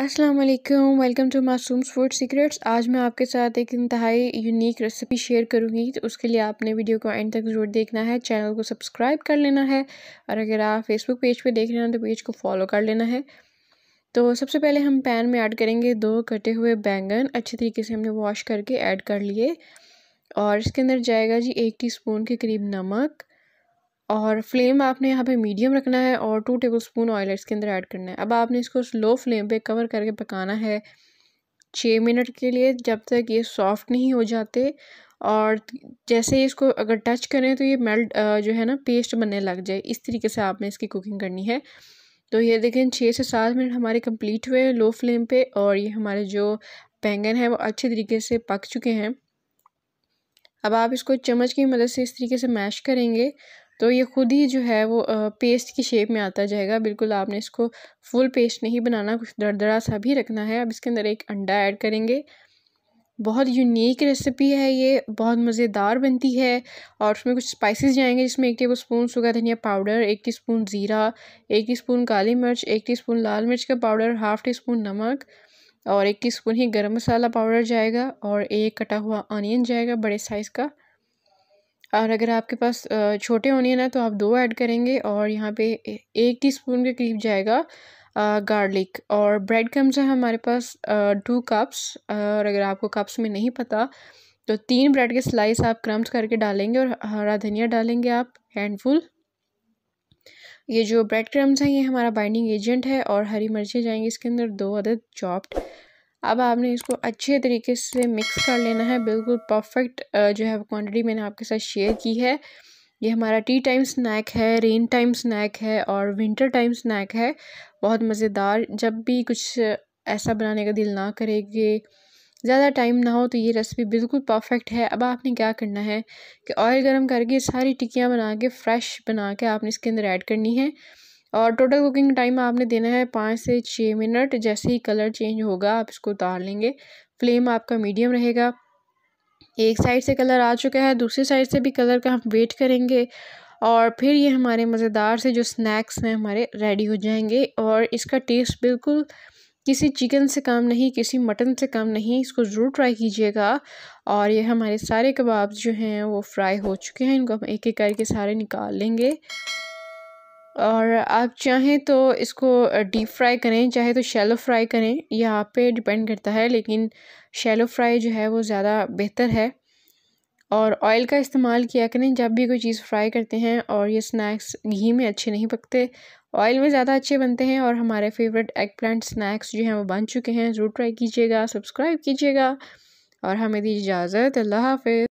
अस्सलाम वालेकुम welcome to Masoom's food secrets आज मैं आपके साथ एक इंतहाई यूनिक रेसिपी शेयर करूंगी तो उसके लिए आपने वीडियो को एंड तक ज़रूर देखना है चैनल को सब्सक्राइब कर लेना है और अगर आप फेसबुक पेज पे देख रहे हैं तो पेज को फॉलो कर लेना है तो सबसे पहले हम पैन में ऐड करेंगे दो कटे हुए बैंगन अच्छे तरीके से हमने वॉश करके ऐड कर लिए और इसके अंदर जाएगा जी एक टी के करीब नमक और फ्लेम आपने यहाँ पे मीडियम रखना है और टू टेबलस्पून ऑयल इसके अंदर ऐड करना है अब आपने इसको स्लो फ्लेम पे कवर करके पकाना है छः मिनट के लिए जब तक ये सॉफ्ट नहीं हो जाते और जैसे इसको अगर टच करें तो ये मेल्ट जो है ना पेस्ट बनने लग जाए इस तरीके से आपने इसकी कुकिंग करनी है तो ये देखें छः से सात मिनट हमारे कंप्लीट हुए लो फ्लेम पे और ये हमारे जो बैंगन है वो अच्छे तरीके से पक चुके हैं अब आप इसको चम्मच की मदद से इस तरीके से मैश करेंगे तो ये ख़ुद ही जो है वो पेस्ट की शेप में आता जाएगा बिल्कुल आपने इसको फुल पेस्ट नहीं बनाना कुछ दरदरा सा भी रखना है अब इसके अंदर एक अंडा ऐड करेंगे बहुत यूनिक रेसिपी है ये बहुत मज़ेदार बनती है और उसमें कुछ स्पाइसेस जाएंगे जिसमें एक टेबल स्पून सूखा धनिया पाउडर एक टी स्पून ज़ीरा एक टी स्पून काली मिर्च एक टी स्पून लाल मिर्च का पाउडर हाफ़ टी स्पून नमक और एक टी स्पून ही गरम मसाला पाउडर जाएगा और एक कटा हुआ अनियन जाएगा बड़े साइज़ का और अगर आपके पास छोटे ऑनियन है तो आप दो ऐड करेंगे और यहाँ पे एक टीस्पून के करीब जाएगा गार्लिक और ब्रेड क्रम्स है हमारे पास टू कप्स और अगर आपको कप्स में नहीं पता तो तीन ब्रेड के स्लाइस आप क्रम्स करके डालेंगे और हरा धनिया डालेंगे आप हैंडफुल ये जो ब्रेड क्रम्स हैं ये हमारा बाइंडिंग एजेंट है और हरी मिर्चें जाएंगी इसके अंदर दो अदद चॉप्ड अब आपने इसको अच्छे तरीके से मिक्स कर लेना है बिल्कुल परफेक्ट जो है क्वांटिटी मैंने आपके साथ शेयर की है ये हमारा टी टाइम स्नैक है रेन टाइम स्नैक है और विंटर टाइम स्नैक है बहुत मज़ेदार जब भी कुछ ऐसा बनाने का दिल ना करेगे ज़्यादा टाइम ना हो तो ये रेसिपी बिल्कुल परफेक्ट है अब आपने क्या करना है कि ऑयल गर्म करके सारी टिक्कियाँ बना के फ्रेश बना के आपने इसके अंदर ऐड करनी है और टोटल कुकिंग टाइम आपने देना है पाँच से छः मिनट जैसे ही कलर चेंज होगा आप इसको उतार लेंगे फ्लेम आपका मीडियम रहेगा एक साइड से कलर आ चुका है दूसरी साइड से भी कलर का हम वेट करेंगे और फिर ये हमारे मज़ेदार से जो स्नैक्स हैं हमारे रेडी हो जाएंगे और इसका टेस्ट बिल्कुल किसी चिकन से कम नहीं किसी मटन से कम नहीं इसको ज़रूर ट्राई कीजिएगा और ये हमारे सारे कबाब जो हैं वो फ्राई हो चुके हैं इनको हम एक एक करके सारे निकाल लेंगे और आप चाहें तो इसको डीप फ्राई करें चाहे तो शैलो फ्राई करें यह आप पे डिपेंड करता है लेकिन शैलो फ्राई जो है वो ज़्यादा बेहतर है और ऑयल का इस्तेमाल किया करें जब भी कोई चीज़ फ्राई करते हैं और ये स्नैक्स घी में अच्छे नहीं पकते ऑयल में ज़्यादा अच्छे बनते हैं और हमारे फेवरेट एग प्लांट स्नैक्स जो हैं वो बन चुके हैं ज़रूर ट्राई कीजिएगा सब्सक्राइब कीजिएगा और हमें दी इजाज़त अल्लाह हाफिज़